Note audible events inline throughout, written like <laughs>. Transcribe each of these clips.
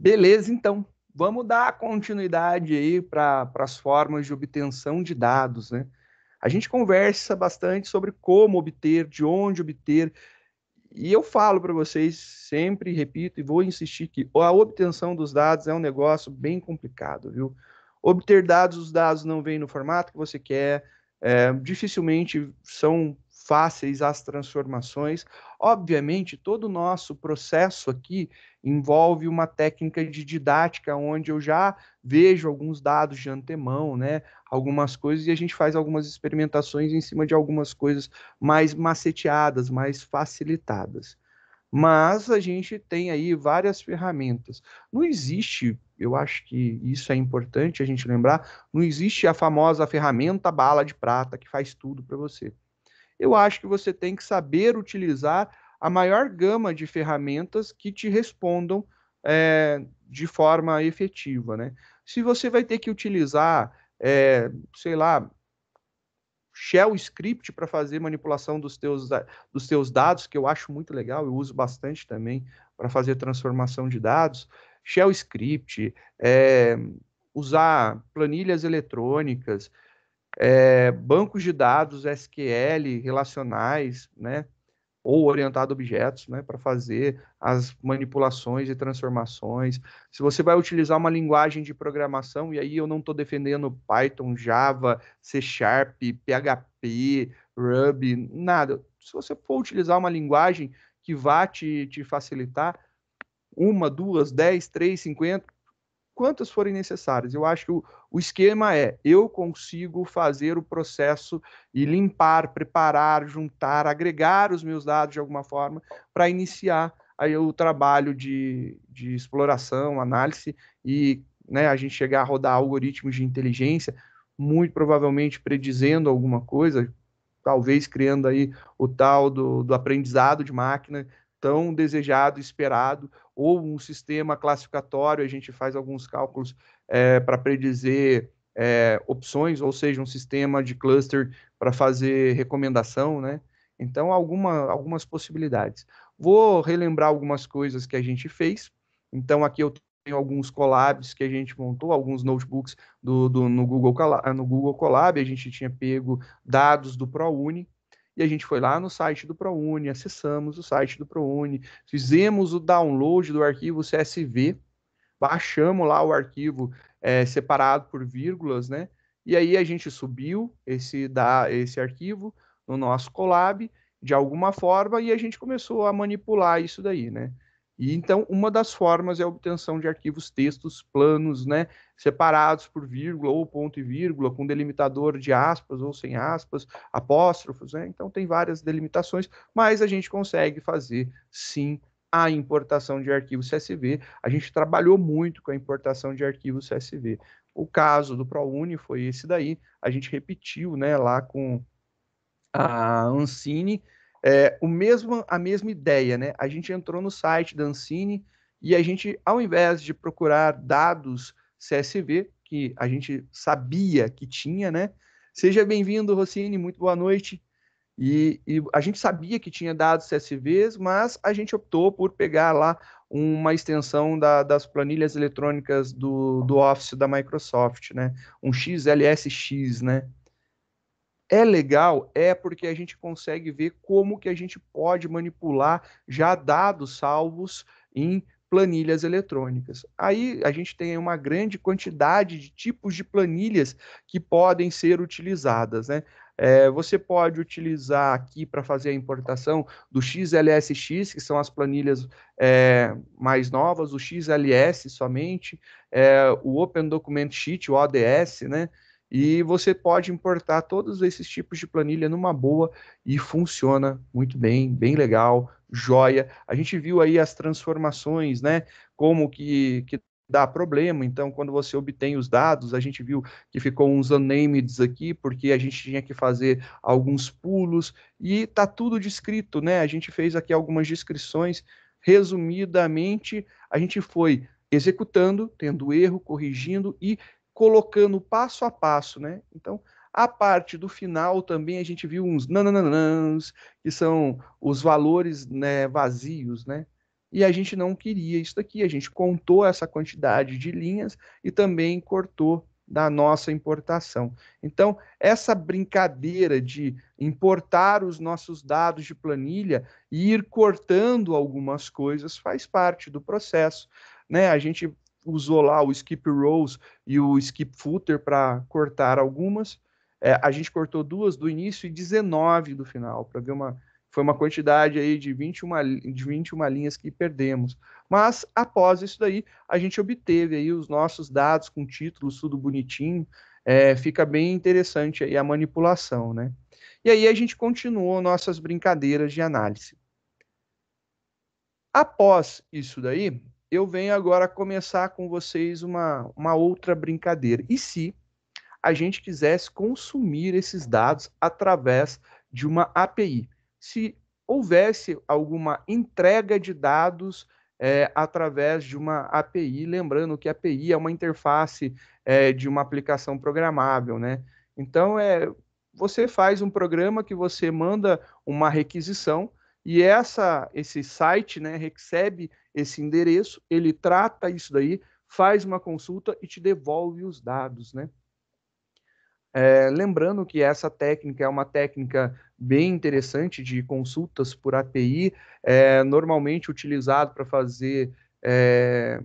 Beleza, então. Vamos dar continuidade aí para as formas de obtenção de dados, né? A gente conversa bastante sobre como obter, de onde obter, e eu falo para vocês sempre, repito e vou insistir que a obtenção dos dados é um negócio bem complicado, viu? Obter dados, os dados não vêm no formato que você quer, é, dificilmente são fáceis as transformações. Obviamente, todo o nosso processo aqui envolve uma técnica de didática, onde eu já vejo alguns dados de antemão, né? Algumas coisas, e a gente faz algumas experimentações em cima de algumas coisas mais maceteadas, mais facilitadas. Mas a gente tem aí várias ferramentas. Não existe, eu acho que isso é importante a gente lembrar, não existe a famosa ferramenta bala de prata que faz tudo para você eu acho que você tem que saber utilizar a maior gama de ferramentas que te respondam é, de forma efetiva, né? Se você vai ter que utilizar, é, sei lá, shell script para fazer manipulação dos teus, dos teus dados, que eu acho muito legal, eu uso bastante também para fazer transformação de dados, shell script, é, usar planilhas eletrônicas, é, bancos de dados SQL relacionais, né, ou orientado a objetos, né, para fazer as manipulações e transformações. Se você vai utilizar uma linguagem de programação, e aí eu não estou defendendo Python, Java, C Sharp, PHP, Ruby, nada. Se você for utilizar uma linguagem que vá te, te facilitar, uma, duas, dez, três, cinquenta, quantas forem necessárias. Eu acho que o, o esquema é: eu consigo fazer o processo e limpar, preparar, juntar, agregar os meus dados de alguma forma para iniciar aí o trabalho de, de exploração, análise e né, a gente chegar a rodar algoritmos de inteligência, muito provavelmente predizendo alguma coisa, talvez criando aí o tal do, do aprendizado de máquina, tão desejado, esperado, ou um sistema classificatório, a gente faz alguns cálculos é, eh, para predizer é, opções, ou seja, um sistema de cluster para fazer recomendação, né? Então, alguma, algumas possibilidades. Vou relembrar algumas coisas que a gente fez. Então, aqui eu tenho alguns collabs que a gente montou, alguns notebooks do, do no, Google, no Google Collab. A gente tinha pego dados do ProUni, e a gente foi lá no site do ProUni, acessamos o site do ProUni, fizemos o download do arquivo CSV, baixamos lá o arquivo é, separado por vírgulas, né? E aí a gente subiu esse, da, esse arquivo no nosso Colab de alguma forma e a gente começou a manipular isso daí, né? E então, uma das formas é a obtenção de arquivos textos planos, né, separados por vírgula ou ponto e vírgula, com delimitador de aspas ou sem aspas, apóstrofos, né? Então, tem várias delimitações, mas a gente consegue fazer sim a importação de arquivos CSV. A gente trabalhou muito com a importação de arquivos CSV. O caso do ProUni foi esse daí, a gente repetiu, né, lá com a Ancine é, o mesmo, a mesma ideia, né? A gente entrou no site da Ancine e a gente, ao invés de procurar dados CSV, que a gente sabia que tinha, né? Seja bem-vindo, Rossini, muito boa noite. E, e, a gente sabia que tinha dados CSVs, mas a gente optou por pegar lá uma extensão da, das planilhas eletrônicas do, do Office da Microsoft, né? Um XLSX, né? é legal, é porque a gente consegue ver como que a gente pode manipular já dados salvos em planilhas eletrônicas. Aí a gente tem uma grande quantidade de tipos de planilhas que podem ser utilizadas, né? É, você pode utilizar aqui para fazer a importação do XLSX, que são as planilhas é, mais novas, o XLS somente, é, o Open Document Sheet, o ODS, né? E você pode importar todos esses tipos de planilha numa boa e funciona muito bem, bem legal, joia. A gente viu aí as transformações, né? Como que, que dá problema. Então, quando você obtém os dados, a gente viu que ficou uns unnamed aqui, porque a gente tinha que fazer alguns pulos, e tá tudo descrito, né? A gente fez aqui algumas descrições. Resumidamente, a gente foi executando, tendo erro, corrigindo e colocando passo a passo, né? Então, a parte do final também a gente viu uns nananãs, que são os valores né, vazios, né? E a gente não queria isso daqui, a gente contou essa quantidade de linhas e também cortou da nossa importação. Então, essa brincadeira de importar os nossos dados de planilha e ir cortando algumas coisas faz parte do processo. Né? A gente usou lá o skip rows e o skip footer para cortar algumas. É, a gente cortou duas do início e 19 do final, para ver uma foi uma quantidade aí de 21, de 21 linhas que perdemos. Mas após isso daí, a gente obteve aí os nossos dados com títulos, tudo bonitinho. É, fica bem interessante aí a manipulação, né? E aí a gente continuou nossas brincadeiras de análise. Após isso daí, eu venho agora começar com vocês uma, uma outra brincadeira. E se a gente quisesse consumir esses dados através de uma API? Se houvesse alguma entrega de dados é, através de uma API, lembrando que a API é uma interface é, de uma aplicação programável, né? Então, é, você faz um programa que você manda uma requisição, e essa, esse site né, recebe esse endereço, ele trata isso daí, faz uma consulta e te devolve os dados. Né? É, lembrando que essa técnica é uma técnica bem interessante de consultas por API, é, normalmente utilizado para fazer é,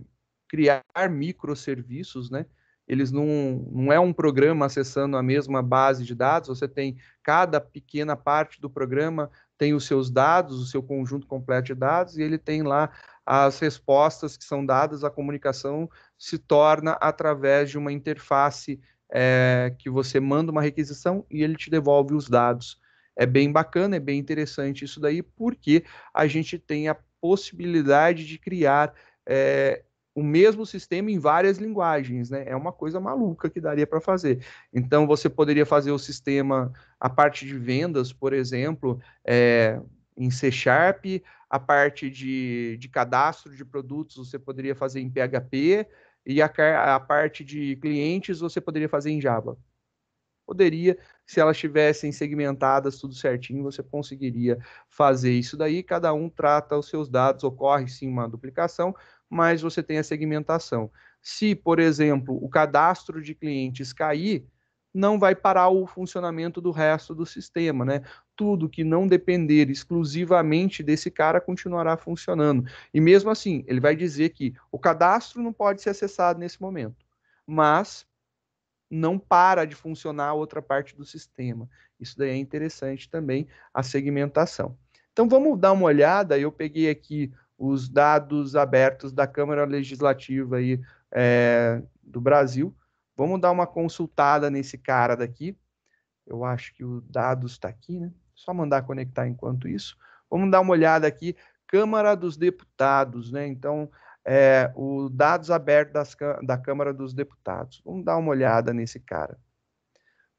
criar microserviços, né? Eles não, não é um programa acessando a mesma base de dados, você tem cada pequena parte do programa tem os seus dados, o seu conjunto completo de dados, e ele tem lá as respostas que são dadas, a comunicação se torna através de uma interface é, que você manda uma requisição e ele te devolve os dados. É bem bacana, é bem interessante isso daí, porque a gente tem a possibilidade de criar é, o mesmo sistema em várias linguagens, né? É uma coisa maluca que daria para fazer. Então você poderia fazer o sistema, a parte de vendas, por exemplo, é, em C Sharp, a parte de, de cadastro de produtos você poderia fazer em PHP e a, a parte de clientes você poderia fazer em Java. Poderia, se elas estivessem segmentadas tudo certinho, você conseguiria fazer isso daí. Cada um trata os seus dados, ocorre sim uma duplicação, mas você tem a segmentação. Se, por exemplo, o cadastro de clientes cair, não vai parar o funcionamento do resto do sistema, né? Tudo que não depender exclusivamente desse cara continuará funcionando. E mesmo assim, ele vai dizer que o cadastro não pode ser acessado nesse momento, mas não para de funcionar a outra parte do sistema. Isso daí é interessante também a segmentação. Então vamos dar uma olhada, eu peguei aqui os dados abertos da Câmara Legislativa aí, é, do Brasil. Vamos dar uma consultada nesse cara daqui. Eu acho que o dados está aqui, né? Só mandar conectar enquanto isso. Vamos dar uma olhada aqui. Câmara dos Deputados, né? Então, é, o dados abertos das, da Câmara dos Deputados. Vamos dar uma olhada nesse cara.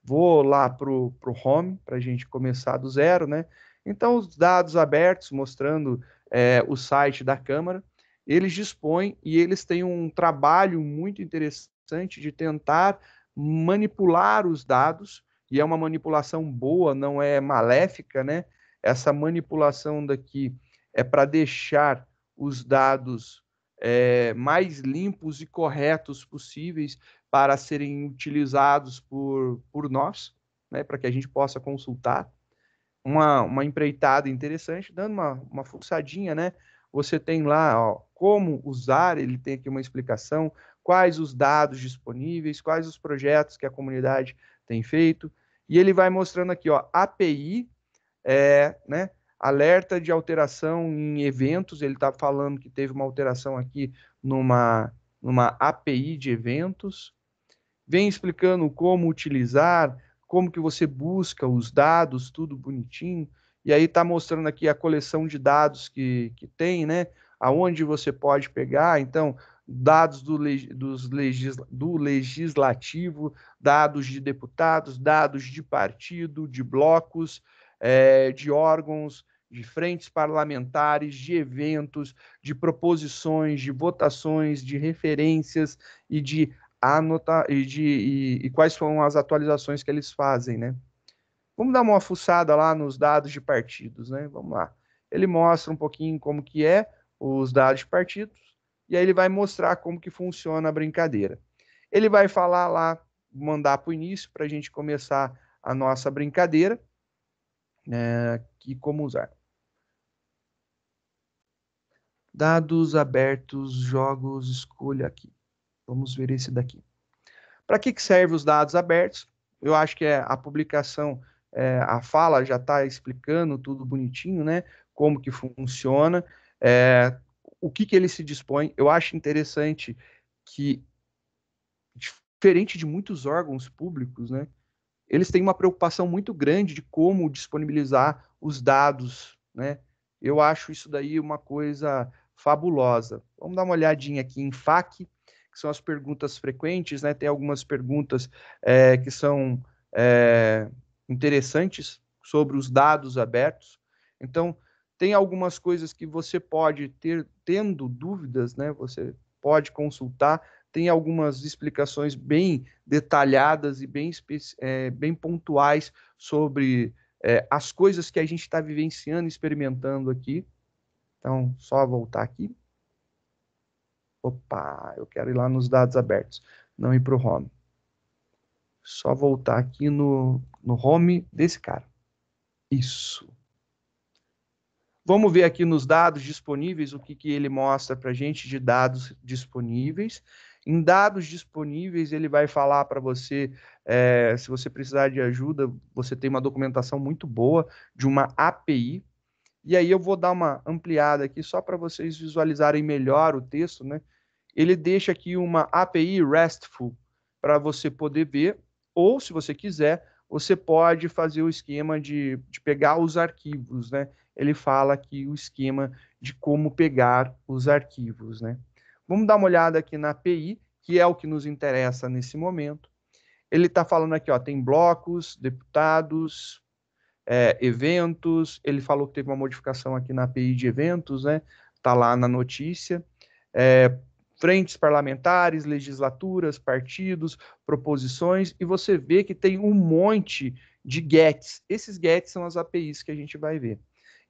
Vou lá para o home, para a gente começar do zero, né? Então, os dados abertos mostrando é, o site da Câmara, eles dispõem e eles têm um trabalho muito interessante de tentar manipular os dados, e é uma manipulação boa, não é maléfica, né? Essa manipulação daqui é para deixar os dados é, mais limpos e corretos possíveis para serem utilizados por, por nós, né, para que a gente possa consultar uma, uma empreitada interessante, dando uma, uma fuçadinha, né? Você tem lá ó, como usar, ele tem aqui uma explicação, quais os dados disponíveis, quais os projetos que a comunidade tem feito. E ele vai mostrando aqui, ó, API, é, né, alerta de alteração em eventos. Ele está falando que teve uma alteração aqui numa, numa API de eventos. Vem explicando como utilizar como que você busca os dados, tudo bonitinho. E aí está mostrando aqui a coleção de dados que, que tem, né? Aonde você pode pegar, então, dados do, dos legis, do legislativo, dados de deputados, dados de partido, de blocos, é, de órgãos, de frentes parlamentares, de eventos, de proposições, de votações, de referências e de anotar e, de, e, e quais são as atualizações que eles fazem, né? Vamos dar uma fuçada lá nos dados de partidos, né? Vamos lá. Ele mostra um pouquinho como que é os dados de partidos e aí ele vai mostrar como que funciona a brincadeira. Ele vai falar lá, mandar para o início para a gente começar a nossa brincadeira, né? Que como usar. Dados abertos, jogos, escolha aqui. Vamos ver esse daqui. Para que, que os dados abertos? Eu acho que é a publicação, é, a fala já está explicando tudo bonitinho, né? Como que funciona, é, o que, que ele se dispõe. Eu acho interessante que, diferente de muitos órgãos públicos, né? Eles têm uma preocupação muito grande de como disponibilizar os dados, né? Eu acho isso daí uma coisa fabulosa. Vamos dar uma olhadinha aqui em FAQ que são as perguntas frequentes, né? Tem algumas perguntas é, que são é, interessantes sobre os dados abertos. Então, tem algumas coisas que você pode ter, tendo dúvidas, né? Você pode consultar. Tem algumas explicações bem detalhadas e bem, é, bem pontuais sobre é, as coisas que a gente está vivenciando, experimentando aqui. Então, só voltar aqui. Opa, eu quero ir lá nos dados abertos, não ir para o home. Só voltar aqui no, no home desse cara. Isso. Vamos ver aqui nos dados disponíveis o que, que ele mostra para a gente de dados disponíveis. Em dados disponíveis, ele vai falar para você, é, se você precisar de ajuda, você tem uma documentação muito boa de uma API e aí eu vou dar uma ampliada aqui só para vocês visualizarem melhor o texto, né? Ele deixa aqui uma API RESTful para você poder ver, ou se você quiser, você pode fazer o esquema de, de pegar os arquivos, né? Ele fala aqui o esquema de como pegar os arquivos, né? Vamos dar uma olhada aqui na API, que é o que nos interessa nesse momento. Ele está falando aqui, ó, tem blocos, deputados, é, eventos, ele falou que teve uma modificação aqui na API de eventos, né? Tá lá na notícia. É, frentes parlamentares, legislaturas, partidos, proposições, e você vê que tem um monte de GETs. Esses GETs são as APIs que a gente vai ver.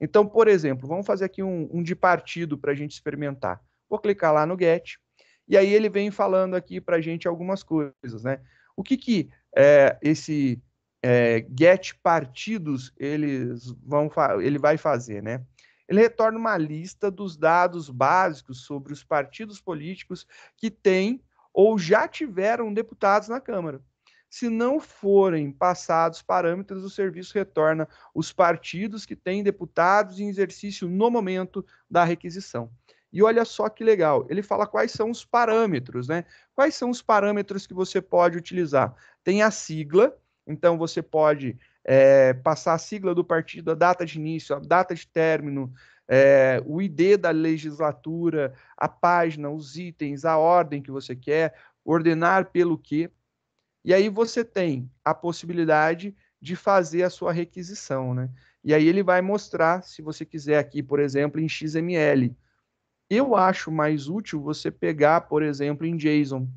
Então, por exemplo, vamos fazer aqui um, um de partido para a gente experimentar. Vou clicar lá no GET, e aí ele vem falando aqui para a gente algumas coisas, né? O que que é, esse é, get partidos eles vão ele vai fazer, né? Ele retorna uma lista dos dados básicos sobre os partidos políticos que têm ou já tiveram deputados na Câmara. Se não forem passados parâmetros, o serviço retorna os partidos que têm deputados em exercício no momento da requisição. E olha só que legal, ele fala quais são os parâmetros, né? Quais são os parâmetros que você pode utilizar? Tem a sigla, então você pode é, passar a sigla do partido, a data de início, a data de término, é, o ID da legislatura, a página, os itens, a ordem que você quer, ordenar pelo quê. E aí você tem a possibilidade de fazer a sua requisição, né? E aí ele vai mostrar, se você quiser aqui, por exemplo, em XML. Eu acho mais útil você pegar, por exemplo, em JSON.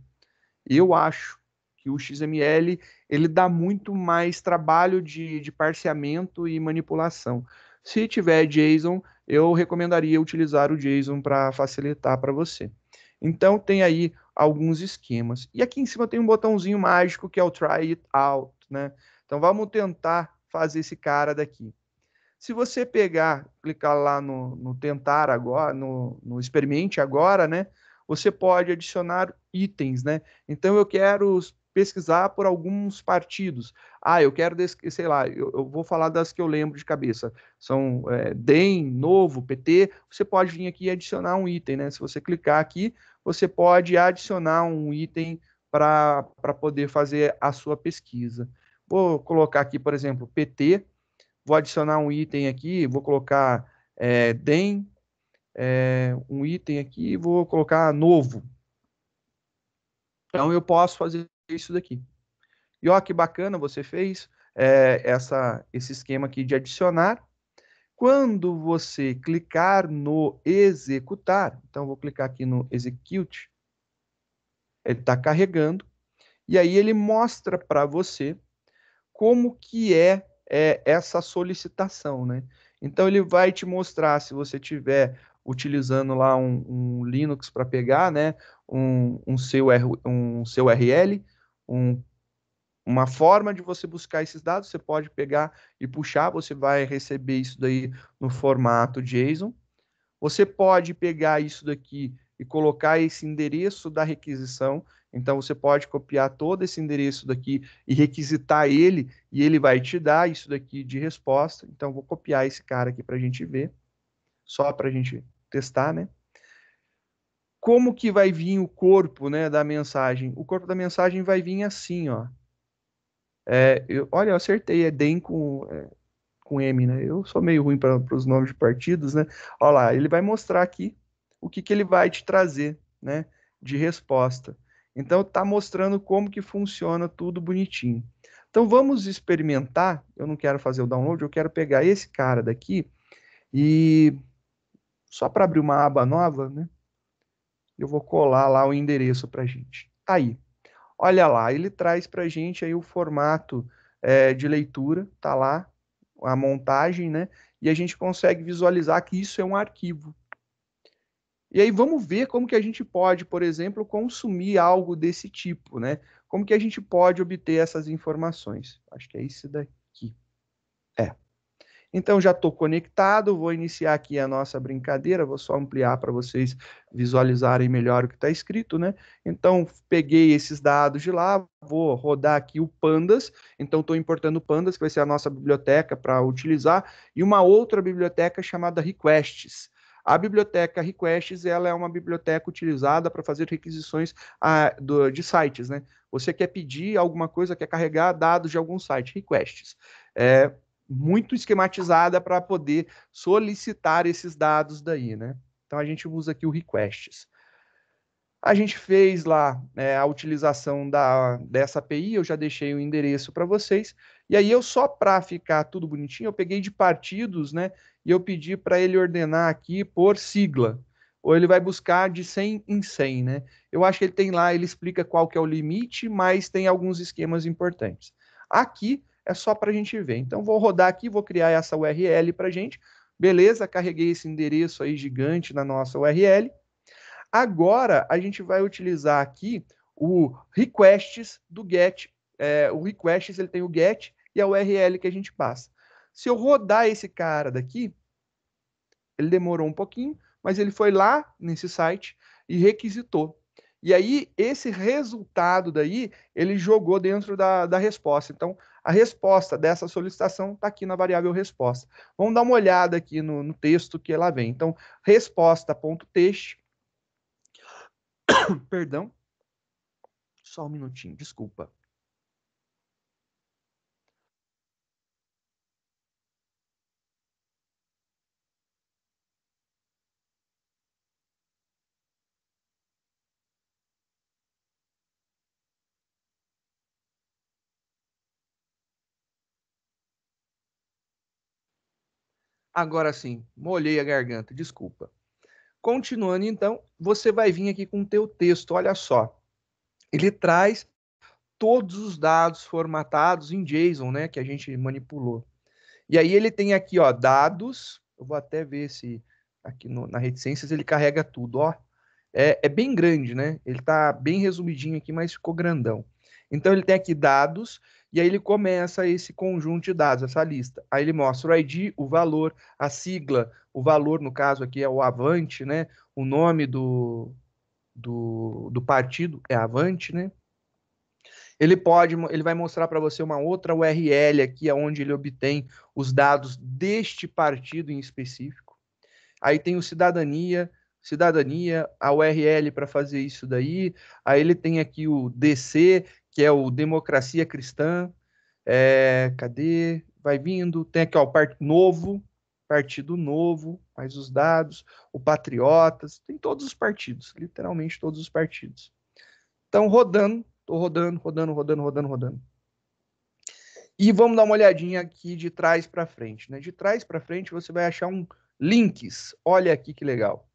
Eu acho que o XML ele dá muito mais trabalho de, de parciamento e manipulação. Se tiver JSON, eu recomendaria utilizar o JSON para facilitar para você. Então tem aí alguns esquemas. E aqui em cima tem um botãozinho mágico que é o try it out, né? Então vamos tentar fazer esse cara daqui. Se você pegar, clicar lá no, no tentar agora, no, no experimente agora, né? Você pode adicionar itens, né? Então eu quero pesquisar por alguns partidos. Ah, eu quero, sei lá, eu, eu, vou falar das que eu lembro de cabeça. São é, DEM, Novo, PT. Você pode vir aqui e adicionar um item, né? Se você clicar aqui, você pode adicionar um item para poder fazer a sua pesquisa. Vou colocar aqui, por exemplo, PT. Vou adicionar um item aqui, vou colocar é, DEM, é, um item aqui, vou colocar novo. Então, eu posso fazer é isso daqui. E ó, que bacana, você fez é, essa, esse esquema aqui de adicionar. Quando você clicar no executar, então vou clicar aqui no execute, ele está carregando, e aí ele mostra para você como que é, é essa solicitação, né? Então ele vai te mostrar se você tiver utilizando lá um, um Linux para pegar, né, um, um, seu, um seu URL, um, uma forma de você buscar esses dados, você pode pegar e puxar, você vai receber isso daí no formato JSON. Você pode pegar isso daqui e colocar esse endereço da requisição. Então você pode copiar todo esse endereço daqui e requisitar ele e ele vai te dar isso daqui de resposta. Então vou copiar esse cara aqui para a gente ver, só para a gente testar, né? como que vai vir o corpo né, da mensagem? O corpo da mensagem vai vir assim, ó. É, eu, olha, eu acertei, é DEM com, é, com M, né? Eu sou meio ruim para os nomes de partidos, né? Olha lá, ele vai mostrar aqui o que, que ele vai te trazer, né? De resposta. Então, tá mostrando como que funciona tudo bonitinho. Então, vamos experimentar. Eu não quero fazer o download, eu quero pegar esse cara daqui e só para abrir uma aba nova, né? Eu vou colar lá o endereço para gente. Tá aí. Olha lá, ele traz para gente aí o formato é, de leitura, tá lá a montagem, né? E a gente consegue visualizar que isso é um arquivo. E aí vamos ver como que a gente pode, por exemplo, consumir algo desse tipo, né? Como que a gente pode obter essas informações? Acho que é isso daqui. Então já estou conectado, vou iniciar aqui a nossa brincadeira, vou só ampliar para vocês visualizarem melhor o que está escrito, né? Então peguei esses dados de lá, vou rodar aqui o Pandas, então estou importando o Pandas, que vai ser a nossa biblioteca para utilizar, e uma outra biblioteca chamada Requests. A biblioteca Requests ela é uma biblioteca utilizada para fazer requisições do, de sites. Né? Você quer pedir alguma coisa, quer carregar dados de algum site, Requests. É, muito esquematizada para poder solicitar esses dados daí, né? Então a gente usa aqui o requests. A gente fez lá é, a utilização da, dessa API, eu já deixei o endereço para vocês. E aí eu só para ficar tudo bonitinho, eu peguei de partidos, né? E eu pedi para ele ordenar aqui por sigla. Ou ele vai buscar de 100 em 100, né? Eu acho que ele tem lá, ele explica qual que é o limite, mas tem alguns esquemas importantes. Aqui é só para a gente ver. Então, vou rodar aqui, vou criar essa URL para a gente. Beleza, carreguei esse endereço aí gigante na nossa URL. Agora, a gente vai utilizar aqui o requests do get. É, o requests ele tem o get e a URL que a gente passa. Se eu rodar esse cara daqui, ele demorou um pouquinho, mas ele foi lá nesse site e requisitou. E aí, esse resultado daí, ele jogou dentro da, da resposta. Então, a resposta dessa solicitação está aqui na variável resposta. Vamos dar uma olhada aqui no, no texto que ela vem. Então, resposta.txt, <coughs> perdão, só um minutinho, desculpa. Agora sim, molhei a garganta, desculpa. Continuando então, você vai vir aqui com o teu texto, olha só. Ele traz todos os dados formatados em JSON, né, que a gente manipulou. E aí ele tem aqui, ó, dados, eu vou até ver se aqui no, na reticências ele carrega tudo, ó. É, é bem grande, né? Ele tá bem resumidinho aqui, mas ficou grandão. Então ele tem aqui dados, e aí ele começa esse conjunto de dados, essa lista. Aí ele mostra o ID, o valor, a sigla, o valor, no caso aqui é o Avante, né? O nome do, do, do partido é Avante, né? Ele pode, ele vai mostrar para você uma outra URL aqui, onde ele obtém os dados deste partido em específico. Aí tem o cidadania, cidadania, a URL para fazer isso daí. Aí ele tem aqui o DC, que é o Democracia Cristã. É, cadê? Vai vindo. Tem aqui ó, o Partido Novo, Partido Novo, mais os dados, o Patriotas, tem todos os partidos, literalmente todos os partidos. Então, rodando, tô rodando, rodando, rodando, rodando, rodando. E vamos dar uma olhadinha aqui de trás para frente. Né? De trás para frente você vai achar um links. Olha aqui que legal.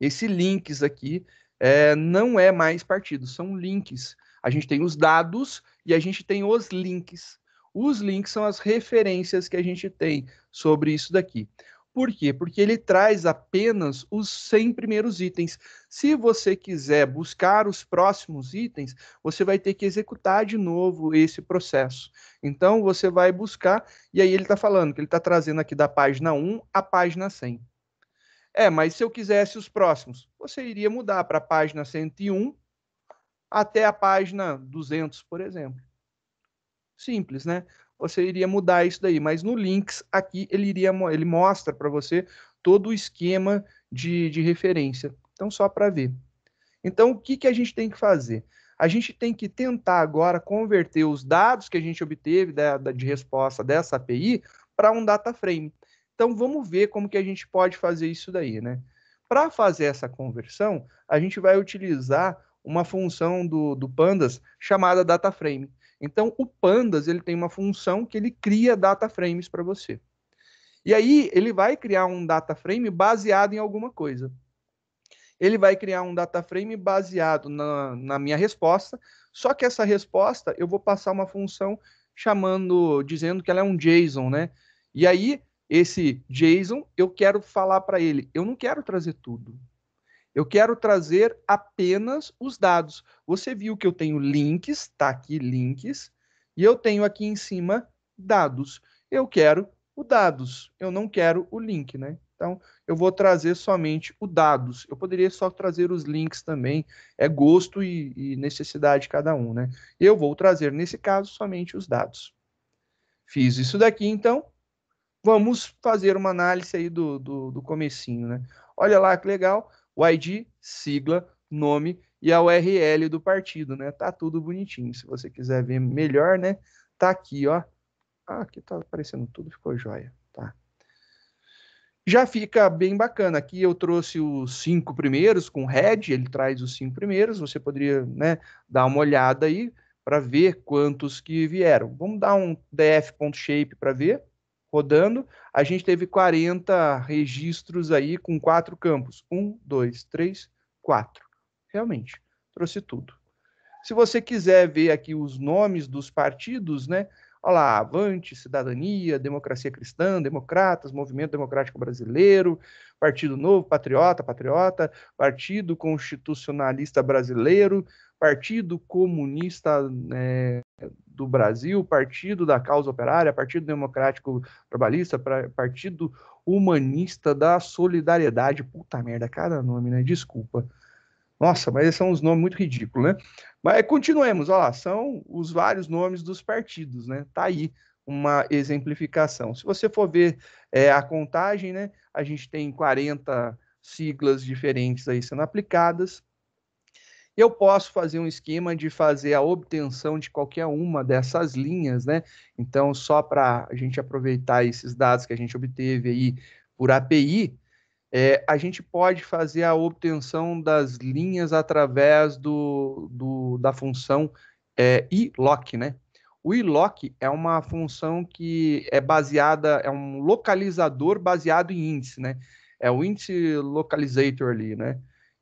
Esse links aqui é, não é mais partido, são links. A gente tem os dados e a gente tem os links. Os links são as referências que a gente tem sobre isso daqui. Por quê? Porque ele traz apenas os 100 primeiros itens. Se você quiser buscar os próximos itens, você vai ter que executar de novo esse processo. Então, você vai buscar, e aí ele está falando que ele está trazendo aqui da página 1 à página 100. É, mas se eu quisesse os próximos, você iria mudar para a página 101 até a página 200, por exemplo. Simples, né? Você iria mudar isso daí, mas no links aqui ele iria ele mostra para você todo o esquema de, de referência. Então só para ver. Então o que que a gente tem que fazer? A gente tem que tentar agora converter os dados que a gente obteve da, da de resposta dessa API para um data frame. Então vamos ver como que a gente pode fazer isso daí, né? Para fazer essa conversão, a gente vai utilizar uma função do, do pandas chamada data frame. Então, o pandas ele tem uma função que ele cria data frames para você. E aí ele vai criar um data frame baseado em alguma coisa. Ele vai criar um data frame baseado na, na minha resposta, só que essa resposta eu vou passar uma função chamando, dizendo que ela é um JSON, né? E aí esse JSON eu quero falar para ele, eu não quero trazer tudo, eu quero trazer apenas os dados. Você viu que eu tenho links, tá aqui links, e eu tenho aqui em cima dados. Eu quero o dados, eu não quero o link, né? Então, eu vou trazer somente o dados. Eu poderia só trazer os links também, é gosto e, e necessidade de cada um, né? Eu vou trazer, nesse caso, somente os dados. Fiz isso daqui, então, vamos fazer uma análise aí do, do, do comecinho, né? Olha lá que legal, o ID, sigla, nome e a URL do partido, né? Tá tudo bonitinho. Se você quiser ver melhor, né? Tá aqui, ó. Ah, aqui tá aparecendo tudo, ficou jóia, tá? Já fica bem bacana. Aqui eu trouxe os cinco primeiros com red, ele traz os cinco primeiros. Você poderia, né, dar uma olhada aí para ver quantos que vieram. Vamos dar um df.shape para ver rodando. A gente teve 40 registros aí com quatro campos. Um, dois, três, quatro. Realmente, trouxe tudo. Se você quiser ver aqui os nomes dos partidos, né? Olha lá, Avante, Cidadania, Democracia Cristã, Democratas, Movimento Democrático Brasileiro, Partido Novo, Patriota, Patriota, Partido Constitucionalista Brasileiro, Partido Comunista é, do Brasil, Partido da Causa Operária, Partido Democrático Trabalhista, Partido Humanista da Solidariedade. Puta merda, cada nome, né? Desculpa. Nossa, mas esses são uns nomes muito ridículos, né? Mas continuemos, olha lá, são os vários nomes dos partidos, né? Tá aí uma exemplificação. Se você for ver é, a contagem, né? A gente tem 40 siglas diferentes aí sendo aplicadas eu posso fazer um esquema de fazer a obtenção de qualquer uma dessas linhas, né? Então, só para a gente aproveitar esses dados que a gente obteve aí por API, é, a gente pode fazer a obtenção das linhas através do, do da função é, né? O ilock é uma função que é baseada, é um localizador baseado em índice, né? É o índice localizator ali, né?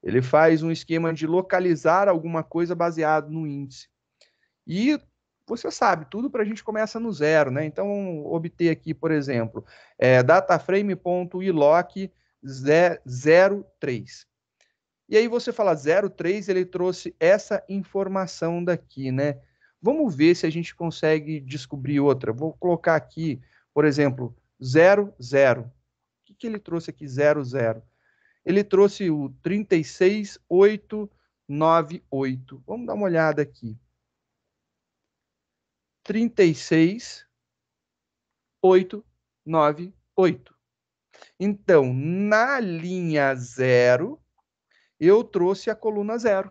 Ele faz um esquema de localizar alguma coisa baseado no índice. E você sabe, tudo para a gente começa no zero, né? Então, obter aqui, por exemplo, é, dataframe.iloc 03. E aí você fala 03, ele trouxe essa informação daqui, né? Vamos ver se a gente consegue descobrir outra. Vou colocar aqui, por exemplo, 00. O que, que ele trouxe aqui, 00? ele trouxe o 36898. Vamos dar uma olhada aqui. 36898. Então, na linha 0, eu trouxe a coluna 0.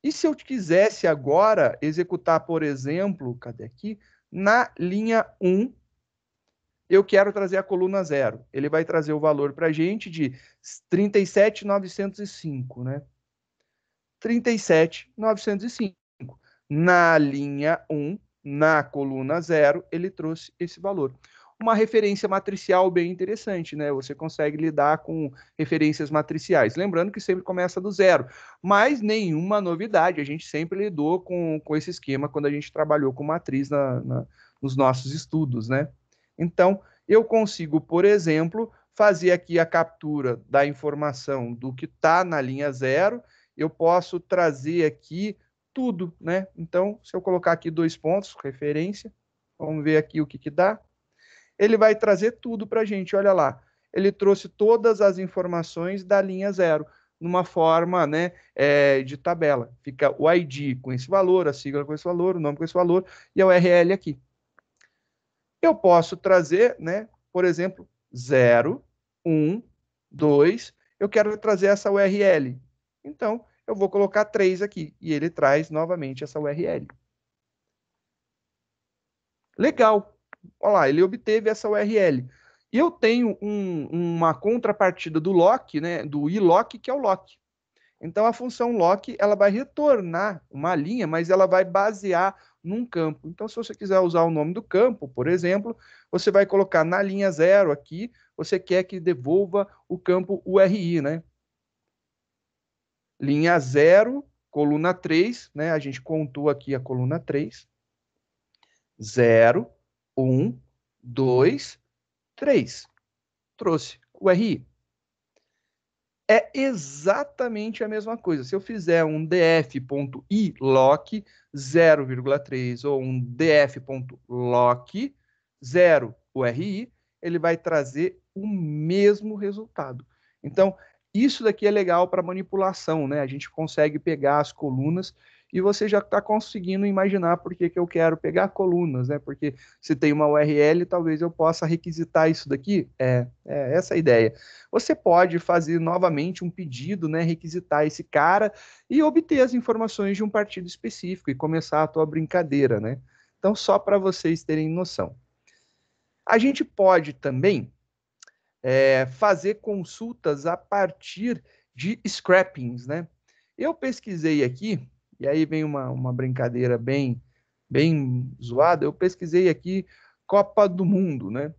E se eu quisesse agora executar, por exemplo, cadê aqui? Na linha 1, eu quero trazer a coluna zero. Ele vai trazer o valor para a gente de 37,905, né? 37,905. Na linha 1, na coluna zero ele trouxe esse valor. Uma referência matricial bem interessante, né? Você consegue lidar com referências matriciais. Lembrando que sempre começa do zero, mas nenhuma novidade. A gente sempre lidou com, com esse esquema quando a gente trabalhou com matriz na, na nos nossos estudos, né? Então, eu consigo, por exemplo, fazer aqui a captura da informação do que está na linha zero, eu posso trazer aqui tudo, né? Então, se eu colocar aqui dois pontos, referência, vamos ver aqui o que, que dá. Ele vai trazer tudo para a gente, olha lá. Ele trouxe todas as informações da linha zero, numa forma né, é, de tabela. Fica o ID com esse valor, a sigla com esse valor, o nome com esse valor e a URL aqui eu posso trazer, né, por exemplo, 0, 1, 2, eu quero trazer essa URL. Então, eu vou colocar 3 aqui, e ele traz novamente essa URL. Legal. Olha lá, ele obteve essa URL. E eu tenho um, uma contrapartida do lock, né, do ilock, que é o lock. Então, a função lock ela vai retornar uma linha, mas ela vai basear num campo. Então, se você quiser usar o nome do campo, por exemplo, você vai colocar na linha zero aqui, você quer que devolva o campo URI, né? Linha 0, coluna 3, né? A gente contou aqui a coluna 3. 0, 1, 2, 3. Trouxe o RI é exatamente a mesma coisa. Se eu fizer um df.iloc 0,3 ou um df.loc 0 URI, ele vai trazer o mesmo resultado. Então, isso daqui é legal para manipulação, né? A gente consegue pegar as colunas e você já está conseguindo imaginar por que, que eu quero pegar colunas, né? Porque se tem uma URL, talvez eu possa requisitar isso daqui. É, é essa a ideia. Você pode fazer novamente um pedido, né? Requisitar esse cara e obter as informações de um partido específico e começar a tua brincadeira, né? Então, só para vocês terem noção. A gente pode também é, fazer consultas a partir de scrappings, né? Eu pesquisei aqui e aí vem uma, uma brincadeira bem, bem zoada. Eu pesquisei aqui Copa do Mundo, né?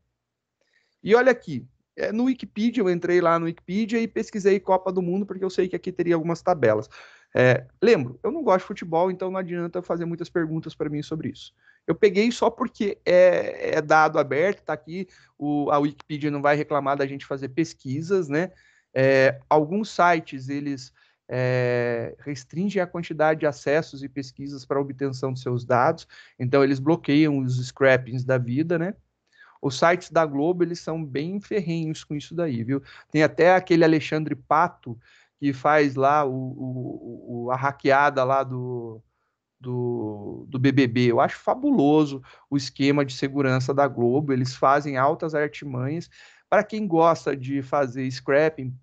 E olha aqui, é, no Wikipedia, eu entrei lá no Wikipedia e pesquisei Copa do Mundo, porque eu sei que aqui teria algumas tabelas. É, lembro, eu não gosto de futebol, então não adianta fazer muitas perguntas para mim sobre isso. Eu peguei só porque é, é dado aberto, está aqui, o, a Wikipedia não vai reclamar da gente fazer pesquisas, né? É, alguns sites, eles é, restringe a quantidade de acessos e pesquisas para obtenção de seus dados, então eles bloqueiam os scrappings da vida, né? Os sites da Globo, eles são bem ferrenhos com isso daí, viu? Tem até aquele Alexandre Pato, que faz lá o, o, o a hackeada lá do, do, do BBB. Eu acho fabuloso o esquema de segurança da Globo, eles fazem altas artimanhas, para quem gosta de fazer scrapping,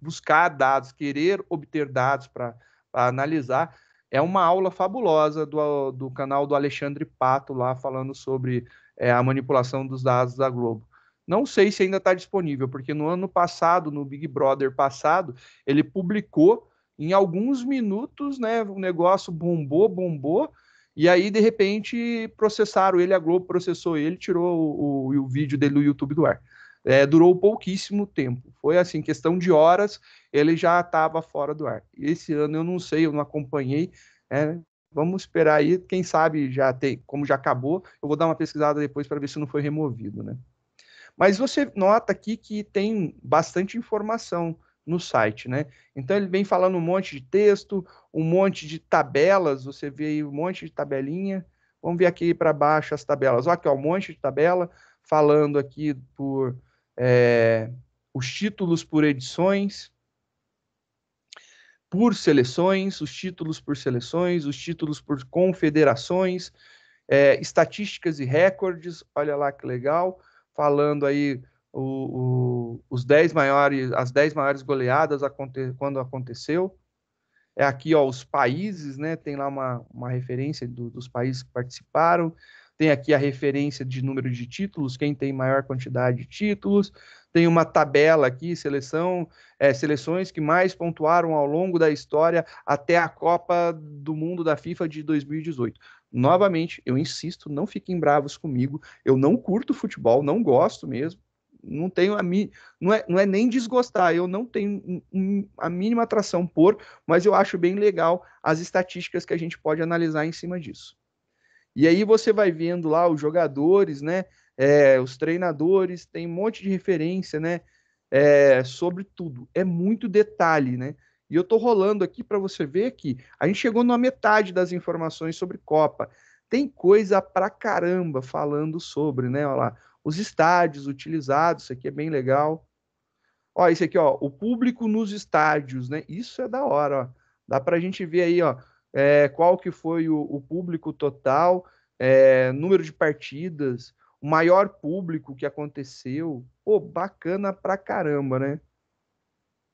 buscar dados, querer obter dados para analisar, é uma aula fabulosa do, do canal do Alexandre Pato lá falando sobre é, a manipulação dos dados da Globo. Não sei se ainda está disponível, porque no ano passado, no Big Brother passado, ele publicou em alguns minutos, né? O negócio bombou, bombou, e aí de repente processaram ele, a Globo processou ele, tirou o, o, o vídeo dele do YouTube do ar é, durou pouquíssimo tempo. Foi assim, questão de horas, ele já estava fora do ar. Esse ano eu não sei, eu não acompanhei. É, vamos esperar aí, quem sabe já tem, como já acabou, eu vou dar uma pesquisada depois para ver se não foi removido, né? Mas você nota aqui que tem bastante informação no site, né? Então ele vem falando um monte de texto, um monte de tabelas, você vê aí um monte de tabelinha. Vamos ver aqui para baixo as tabelas. Olha aqui, ó, um monte de tabela falando aqui por é, os títulos por edições, por seleções, os títulos por seleções, os títulos por confederações, é, estatísticas e recordes, olha lá que legal, falando aí o, o, os dez maiores, as 10 maiores goleadas aconte, quando aconteceu. É aqui, ó, os países, né? Tem lá uma, uma referência do, dos países que participaram tem aqui a referência de número de títulos, quem tem maior quantidade de títulos, tem uma tabela aqui, seleção, é, seleções que mais pontuaram ao longo da história até a Copa do Mundo da FIFA de 2018. Novamente, eu insisto, não fiquem bravos comigo. Eu não curto futebol, não gosto mesmo. Não tenho a mim, não é, não é nem desgostar, eu não tenho a mínima atração por, mas eu acho bem legal as estatísticas que a gente pode analisar em cima disso. E aí você vai vendo lá os jogadores, né? É, os treinadores, tem um monte de referência, né? É, sobre tudo. É muito detalhe, né? E eu tô rolando aqui para você ver que a gente chegou na metade das informações sobre Copa. Tem coisa pra caramba falando sobre, né? Olha lá, os estádios utilizados, isso aqui é bem legal. Ó, isso aqui, ó, o público nos estádios, né? Isso é da hora, ó. Dá pra gente ver aí, ó, é, qual que foi o, o público total, é, número de partidas, o maior público que aconteceu. Pô, bacana pra caramba, né?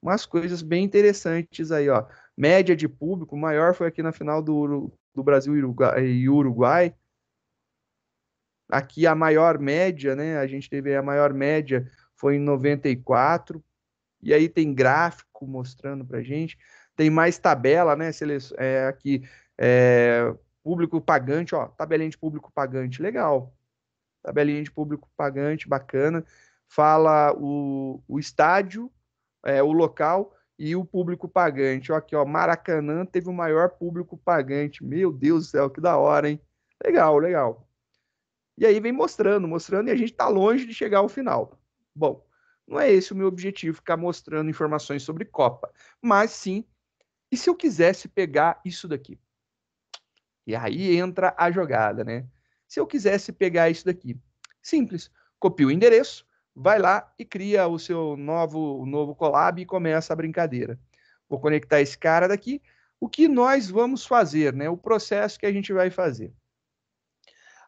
Umas coisas bem interessantes aí, ó. Média de público, maior foi aqui na final do, do Brasil e Uruguai. Aqui a maior média, né? A gente teve a maior média foi em 94. E aí tem gráfico mostrando pra gente tem mais tabela, né? seleção É, aqui, é, público pagante, ó, tabelinha de público pagante, legal. Tabelinha de público pagante, bacana. Fala o, o estádio, é, o local e o público pagante. Ó, aqui, ó, Maracanã teve o maior público pagante. Meu Deus do céu, que da hora, hein? Legal, legal. E aí vem mostrando, mostrando, e a gente está longe de chegar ao final. Bom, não é esse o meu objetivo, ficar mostrando informações sobre Copa, mas sim e se eu quisesse pegar isso daqui? E aí entra a jogada, né? Se eu quisesse pegar isso daqui, simples, copia o endereço, vai lá e cria o seu novo, novo collab e começa a brincadeira. Vou conectar esse cara daqui. O que nós vamos fazer, né? O processo que a gente vai fazer.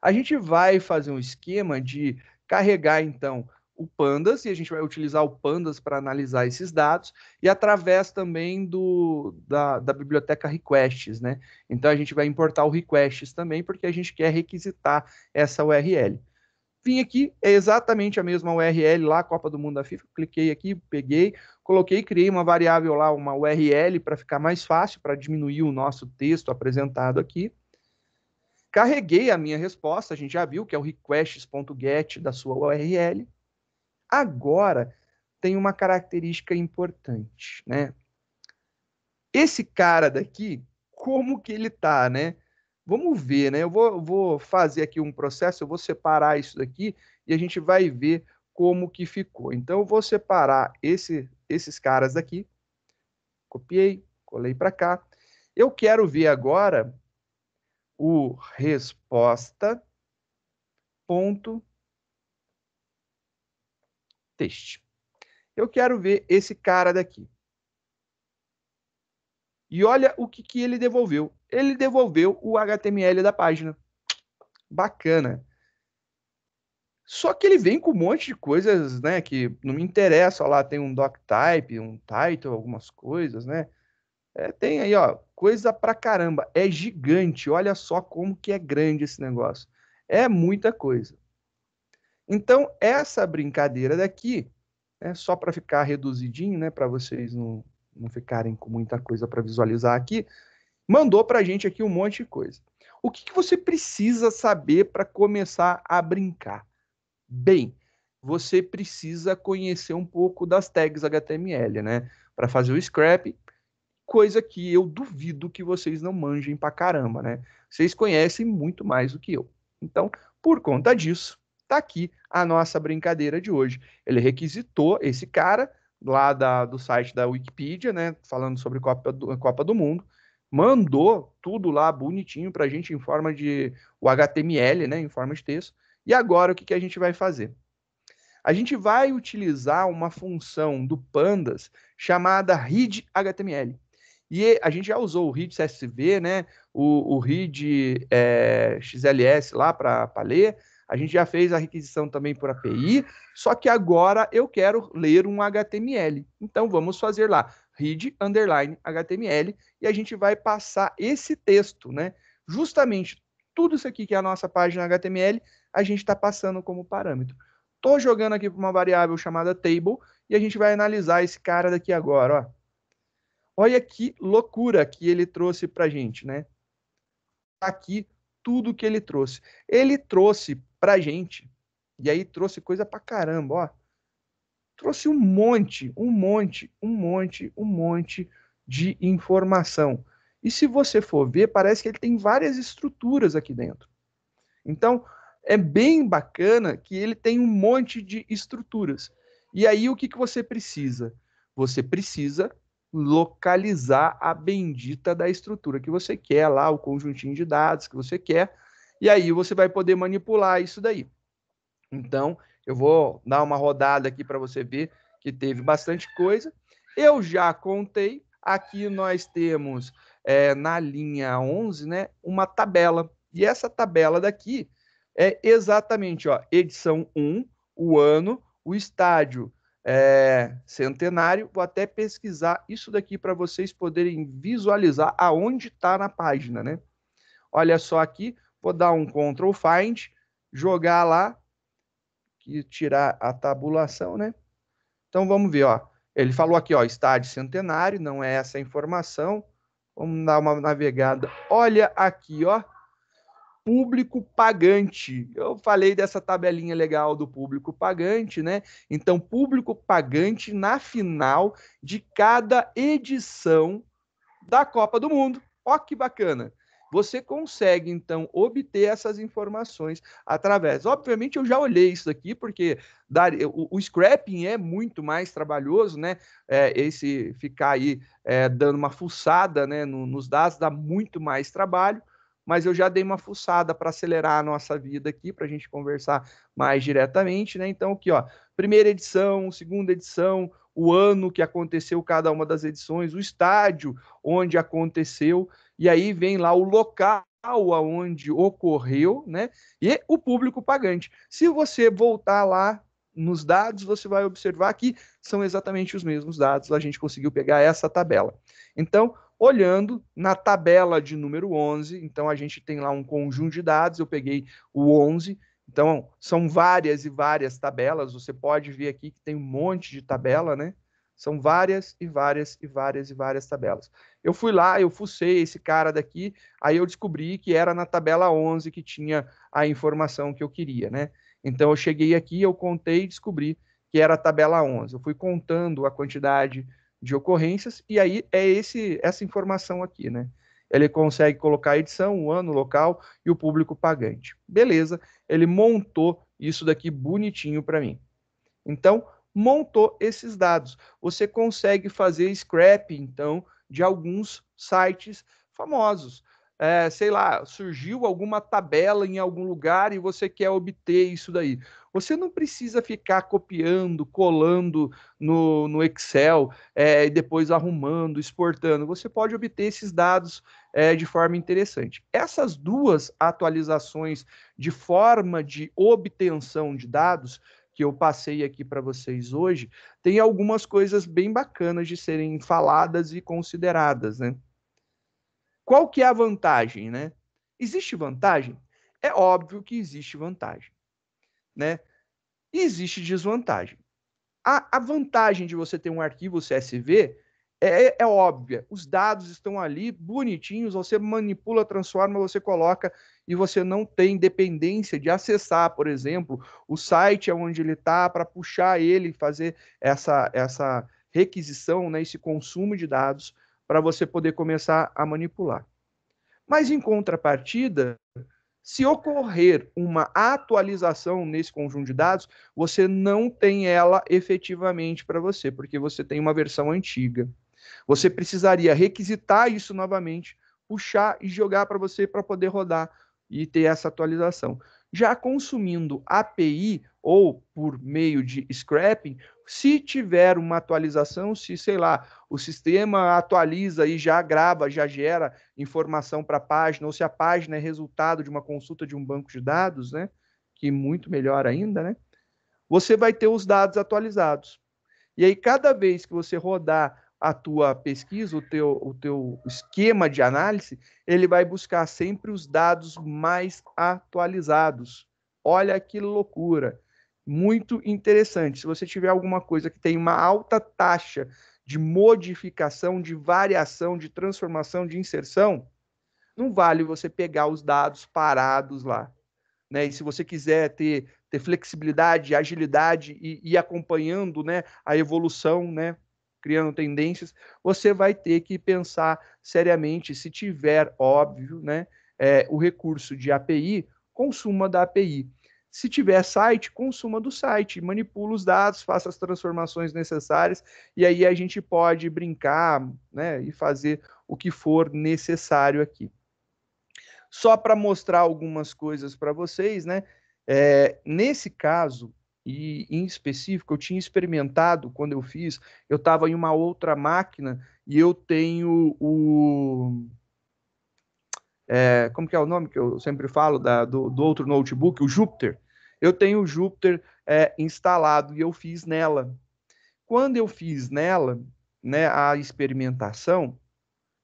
A gente vai fazer um esquema de carregar, então, o Pandas e a gente vai utilizar o Pandas para analisar esses dados e através também do, da, da, biblioteca requests, né? Então a gente vai importar o requests também porque a gente quer requisitar essa URL. Vim aqui, é exatamente a mesma URL lá, Copa do Mundo da FIFA, cliquei aqui, peguei, coloquei, criei uma variável lá, uma URL para ficar mais fácil, para diminuir o nosso texto apresentado aqui carreguei a minha resposta, a gente já viu que é o requests.get da sua URL, Agora, tem uma característica importante, né? Esse cara daqui, como que ele tá, né? Vamos ver, né? Eu vou, vou fazer aqui um processo, eu vou separar isso daqui e a gente vai ver como que ficou. Então, eu vou separar esse, esses caras daqui. Copiei, colei para cá. Eu quero ver agora o resposta ponto teste. Eu quero ver esse cara daqui. E olha o que, que ele devolveu. Ele devolveu o HTML da página. Bacana. Só que ele vem com um monte de coisas, né, que não me interessa. lá tem um doc type, um title, algumas coisas, né? É, tem aí, ó, coisa pra caramba. É gigante. Olha só como que é grande esse negócio. É muita coisa. Então, essa brincadeira daqui, né, só para ficar reduzidinho, né, para vocês não, não ficarem com muita coisa para visualizar aqui, mandou para a gente aqui um monte de coisa. O que, que você precisa saber para começar a brincar? Bem, você precisa conhecer um pouco das tags HTML, né? Para fazer o scrap, coisa que eu duvido que vocês não manjem para caramba, né? Vocês conhecem muito mais do que eu. Então, por conta disso, Tá aqui a nossa brincadeira de hoje. Ele requisitou esse cara lá da, do site da Wikipedia, né, falando sobre Copa do, Copa do Mundo, mandou tudo lá bonitinho para a gente em forma de o HTML, né, em forma de texto. E agora o que, que a gente vai fazer? A gente vai utilizar uma função do Pandas chamada readHTML. E a gente já usou o read CSV, né, o, o read é, eh, XLS lá para ler, a gente já fez a requisição também por API, só que agora eu quero ler um HTML. Então vamos fazer lá read underline HTML e a gente vai passar esse texto, né? Justamente tudo isso aqui que é a nossa página HTML, a gente está passando como parâmetro. Estou jogando aqui para uma variável chamada table e a gente vai analisar esse cara daqui agora. Ó. Olha que loucura que ele trouxe para a gente, né? Tá aqui tudo que ele trouxe. Ele trouxe pra gente, e aí trouxe coisa pra caramba, ó. Trouxe um monte, um monte, um monte, um monte de informação. E se você for ver, parece que ele tem várias estruturas aqui dentro. Então, é bem bacana que ele tem um monte de estruturas. E aí, o que, que você precisa? Você precisa localizar a bendita da estrutura que você quer lá, o conjuntinho de dados que você quer, e aí você vai poder manipular isso daí. Então, eu vou dar uma rodada aqui para você ver que teve bastante coisa. Eu já contei, aqui nós temos é, na linha 11, né, uma tabela. E essa tabela daqui é exatamente, ó, edição 1, o ano, o estádio é, centenário. Vou até pesquisar isso daqui para vocês poderem visualizar aonde está na página, né? Olha só aqui, vou dar um Ctrl Find, jogar lá, que tirar a tabulação, né? Então vamos ver, ó. Ele falou aqui, ó, estádio centenário, não é essa a informação. Vamos dar uma navegada. Olha aqui, ó público pagante. Eu falei dessa tabelinha legal do público pagante, né? Então, público pagante na final de cada edição da Copa do Mundo. Ó que bacana. Você consegue então obter essas informações através. Obviamente eu já olhei isso aqui porque dar, o, o, scrapping é muito mais trabalhoso, né? É, esse ficar aí é, dando uma fuçada, né, no, nos dados dá muito mais trabalho mas eu já dei uma fuçada para acelerar a nossa vida aqui, para a gente conversar mais diretamente, né? Então, aqui, ó, primeira edição, segunda edição, o ano que aconteceu cada uma das edições, o estádio onde aconteceu, e aí vem lá o local aonde ocorreu, né? E o público pagante. Se você voltar lá nos dados, você vai observar que são exatamente os mesmos dados, a gente conseguiu pegar essa tabela. Então, olhando na tabela de número 11, então a gente tem lá um conjunto de dados, eu peguei o 11, então são várias e várias tabelas, você pode ver aqui que tem um monte de tabela, né? São várias e várias e várias e várias tabelas. Eu fui lá, eu fucei esse cara daqui, aí eu descobri que era na tabela 11 que tinha a informação que eu queria, né? Então eu cheguei aqui, eu contei e descobri que era a tabela 11. Eu fui contando a quantidade de ocorrências, e aí é esse essa informação aqui, né? Ele consegue colocar a edição, o ano, o local e o público pagante. Beleza, ele montou isso daqui bonitinho para mim. Então, montou esses dados. Você consegue fazer scrap, então, de alguns sites famosos é, sei lá, surgiu alguma tabela em algum lugar e você quer obter isso daí. Você não precisa ficar copiando, colando no, no Excel é, e depois arrumando, exportando. Você pode obter esses dados é, de forma interessante. Essas duas atualizações de forma de obtenção de dados que eu passei aqui para vocês hoje, tem algumas coisas bem bacanas de serem faladas e consideradas, né? Qual que é a vantagem, né? Existe vantagem? É óbvio que existe vantagem, né? existe desvantagem. A, a vantagem de você ter um arquivo CSV é, é, é, óbvia. Os dados estão ali bonitinhos, você manipula, transforma, você coloca e você não tem dependência de acessar, por exemplo, o site onde ele está para puxar ele, fazer essa, essa requisição, né, esse consumo de dados para você poder começar a manipular. Mas, em contrapartida, se ocorrer uma atualização nesse conjunto de dados, você não tem ela efetivamente para você, porque você tem uma versão antiga. Você precisaria requisitar isso novamente, puxar e jogar para você para poder rodar e ter essa atualização. Já consumindo API ou por meio de scrapping, se tiver uma atualização, se sei lá, o sistema atualiza e já grava, já gera informação para a página, ou se a página é resultado de uma consulta de um banco de dados, né? Que muito melhor ainda, né? Você vai ter os dados atualizados. E aí, cada vez que você rodar a tua pesquisa, o teu, o teu esquema de análise, ele vai buscar sempre os dados mais atualizados. Olha que loucura! Muito interessante. Se você tiver alguma coisa que tem uma alta taxa de modificação, de variação, de transformação, de inserção, não vale você pegar os dados parados lá. Né? E se você quiser ter, ter flexibilidade, agilidade e, ir acompanhando né, a evolução, né, criando tendências, você vai ter que pensar seriamente, se tiver, óbvio, né, é, o recurso de API, consuma da API. Se tiver site, consuma do site, manipula os dados, faça as transformações necessárias e aí a gente pode brincar né, e fazer o que for necessário aqui. Só para mostrar algumas coisas para vocês, né? É, nesse caso, e em específico, eu tinha experimentado quando eu fiz, eu estava em uma outra máquina e eu tenho o. É, como que é o nome que eu sempre falo da, do, do outro notebook, o Jupyter eu tenho o Júpiter é, instalado e eu fiz nela. Quando eu fiz nela, né, a experimentação,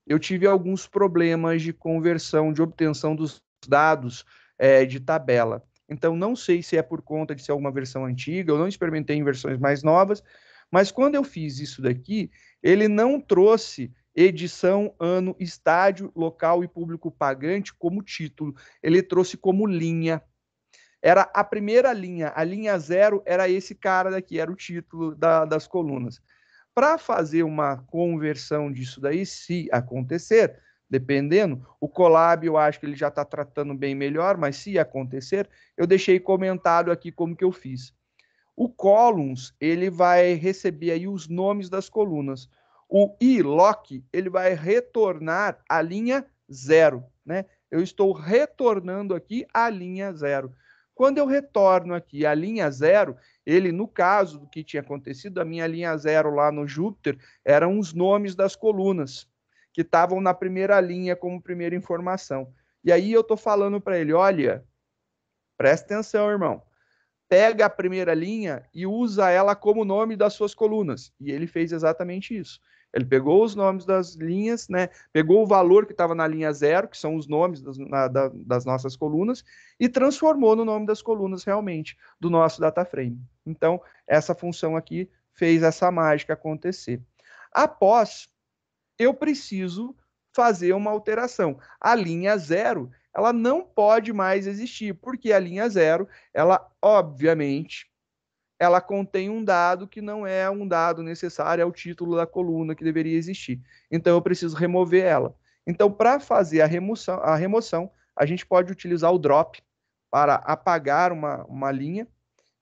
eu tive alguns problemas de conversão, de obtenção dos dados é, de tabela. Então, não sei se é por conta de ser alguma versão antiga, eu não experimentei em versões mais novas, mas quando eu fiz isso daqui, ele não trouxe edição, ano, estádio, local e público pagante como título, ele trouxe como linha era a primeira linha, a linha zero era esse cara daqui, era o título da, das colunas. Para fazer uma conversão disso daí, se acontecer, dependendo, o Colab eu acho que ele já está tratando bem melhor, mas se acontecer, eu deixei comentado aqui como que eu fiz. O columns, ele vai receber aí os nomes das colunas. O iloc, ele vai retornar a linha zero, né? Eu estou retornando aqui a linha zero. Quando eu retorno aqui à linha zero, ele, no caso do que tinha acontecido, a minha linha zero lá no Júpiter eram os nomes das colunas que estavam na primeira linha como primeira informação. E aí eu estou falando para ele: olha, presta atenção, irmão. Pega a primeira linha e usa ela como nome das suas colunas. E ele fez exatamente isso. Ele pegou os nomes das linhas, né? Pegou o valor que estava na linha zero, que são os nomes das, na, da, das nossas colunas, e transformou no nome das colunas realmente do nosso data frame. Então, essa função aqui fez essa mágica acontecer. Após, eu preciso fazer uma alteração. A linha zero, ela não pode mais existir, porque a linha zero, ela obviamente ela contém um dado que não é um dado necessário, é o título da coluna que deveria existir. Então, eu preciso remover ela. Então, para fazer a remoção, a remoção, a gente pode utilizar o drop para apagar uma, uma linha,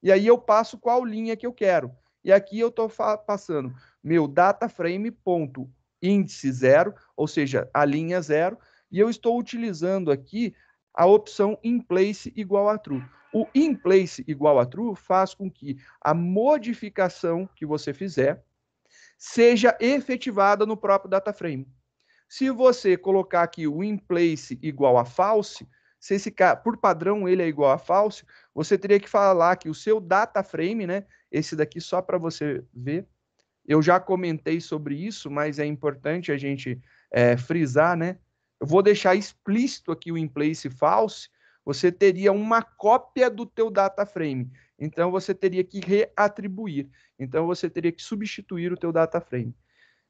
e aí eu passo qual linha que eu quero. E aqui eu estou passando meu data frame ponto índice zero, ou seja, a linha zero, e eu estou utilizando aqui a opção in place igual a true. O in place igual a true faz com que a modificação que você fizer seja efetivada no próprio data frame. Se você colocar aqui o in place igual a false, se esse por padrão ele é igual a false, você teria que falar que o seu data frame, né, esse daqui só para você ver, eu já comentei sobre isso, mas é importante a gente é, frisar, né? Eu vou deixar explícito aqui o in place false, você teria uma cópia do teu data frame. Então você teria que reatribuir. Então você teria que substituir o teu data frame.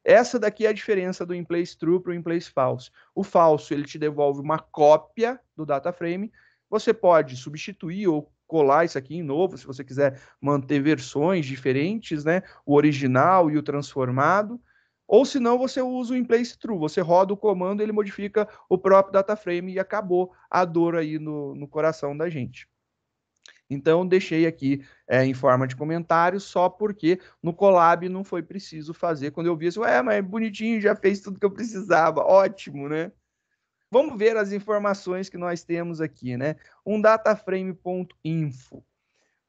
Essa daqui é a diferença do in place true para o in place false. O falso, ele te devolve uma cópia do data frame. Você pode substituir ou colar isso aqui em novo, se você quiser manter versões diferentes, né? O original e o transformado. Ou se não, você usa o in place true, você roda o comando, ele modifica o próprio data frame e acabou a dor aí no, no coração da gente. Então, deixei aqui é, em forma de comentário, só porque no Colab não foi preciso fazer. Quando eu vi isso, é, mas bonitinho, já fez tudo que eu precisava, ótimo, né? Vamos ver as informações que nós temos aqui, né? Um dataframe.info.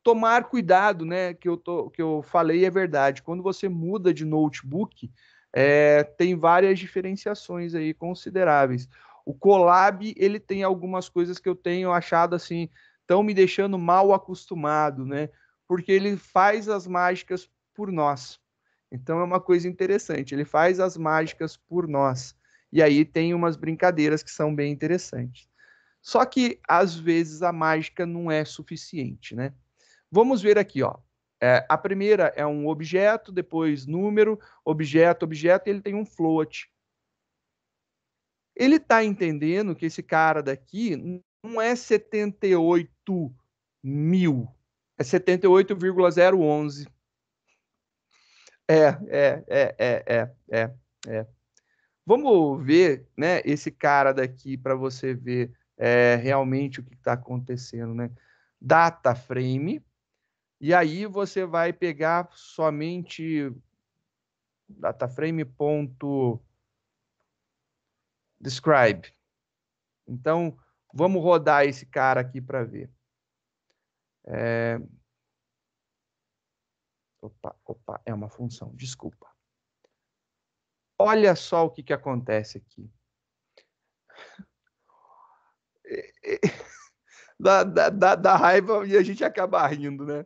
Tomar cuidado, né? Que eu, tô, que eu falei é verdade. Quando você muda de notebook, é, tem várias diferenciações aí consideráveis. O Colab, ele tem algumas coisas que eu tenho achado assim, estão me deixando mal acostumado, né? Porque ele faz as mágicas por nós. Então é uma coisa interessante, ele faz as mágicas por nós. E aí tem umas brincadeiras que são bem interessantes. Só que às vezes a mágica não é suficiente, né? Vamos ver aqui, ó. É, a primeira é um objeto, depois número, objeto, objeto, e ele tem um float. Ele está entendendo que esse cara daqui não é 78 mil, é 78,011. É, é, é, é, é, é, é. Vamos ver, né, esse cara daqui para você ver é, realmente o que está acontecendo, né? Data frame, e aí você vai pegar somente dataframe.describe. Então, vamos rodar esse cara aqui para ver. É... Opa, opa, é uma função, desculpa. Olha só o que, que acontece aqui. <laughs> Da, da, da, da raiva e a gente acaba rindo, né?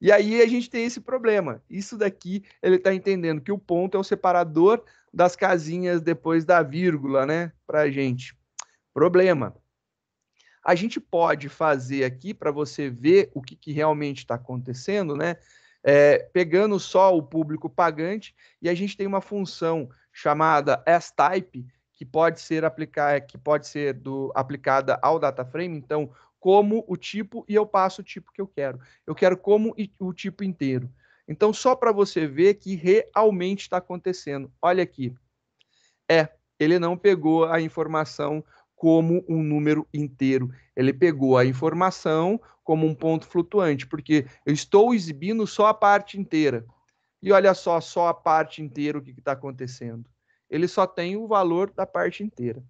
E aí a gente tem esse problema. Isso daqui ele está entendendo que o ponto é o separador das casinhas depois da vírgula, né? Para a gente. Problema. A gente pode fazer aqui para você ver o que, que realmente está acontecendo, né? É, pegando só o público pagante e a gente tem uma função chamada astype type que pode ser aplicar, que pode ser do, aplicada ao data frame. Então, como o tipo e eu passo o tipo que eu quero. Eu quero como e o tipo inteiro. Então, só para você ver que realmente está acontecendo. Olha aqui. É, ele não pegou a informação como um número inteiro. Ele pegou a informação como um ponto flutuante, porque eu estou exibindo só a parte inteira. E olha só, só a parte inteira o que está acontecendo. Ele só tem o valor da parte inteira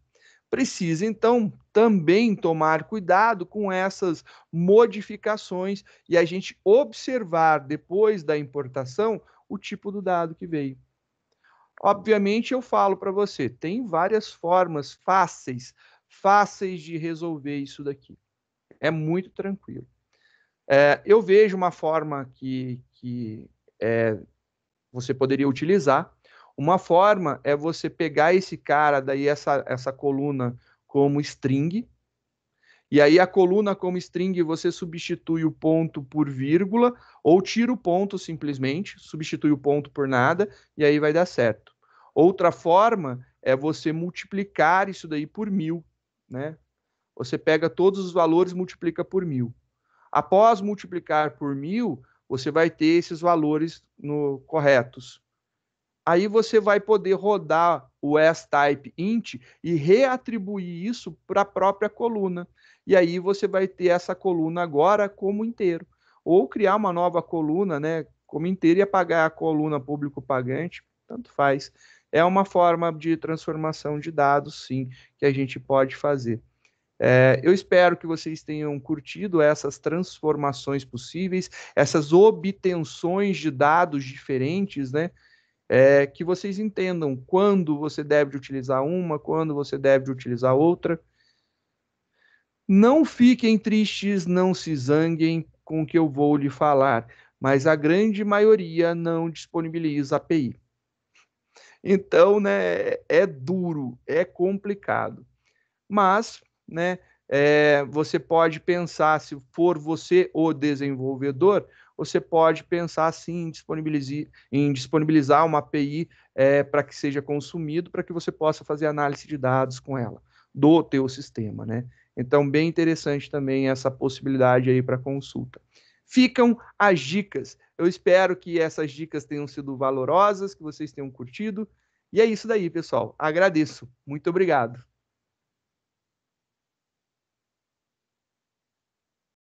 precisa então também tomar cuidado com essas modificações e a gente observar depois da importação o tipo do dado que veio. Obviamente eu falo para você, tem várias formas fáceis, fáceis de resolver isso daqui. É muito tranquilo. É, eu vejo uma forma que, que é, você poderia utilizar, uma forma é você pegar esse cara, daí essa, essa coluna como string, e aí a coluna como string você substitui o ponto por vírgula, ou tira o ponto simplesmente, substitui o ponto por nada, e aí vai dar certo. Outra forma é você multiplicar isso daí por mil, né? Você pega todos os valores multiplica por mil. Após multiplicar por mil, você vai ter esses valores no, corretos aí você vai poder rodar o S-type int e reatribuir isso para a própria coluna. E aí você vai ter essa coluna agora como inteiro. Ou criar uma nova coluna, né, como inteiro e apagar a coluna público pagante, tanto faz. É uma forma de transformação de dados, sim, que a gente pode fazer. É, eu espero que vocês tenham curtido essas transformações possíveis, essas obtenções de dados diferentes, né? é, que vocês entendam quando você deve utilizar uma, quando você deve utilizar outra. Não fiquem tristes, não se zanguem com o que eu vou lhe falar, mas a grande maioria não disponibiliza API. Então, né, é duro, é complicado. Mas, né, é, você pode pensar, se for você o desenvolvedor, você pode pensar sim em disponibilizar, em disponibilizar uma API é, eh, para que seja consumido, para que você possa fazer análise de dados com ela, do teu sistema, né? Então, bem interessante também essa possibilidade aí para consulta. Ficam as dicas. Eu espero que essas dicas tenham sido valorosas, que vocês tenham curtido. E é isso daí, pessoal. Agradeço. Muito obrigado.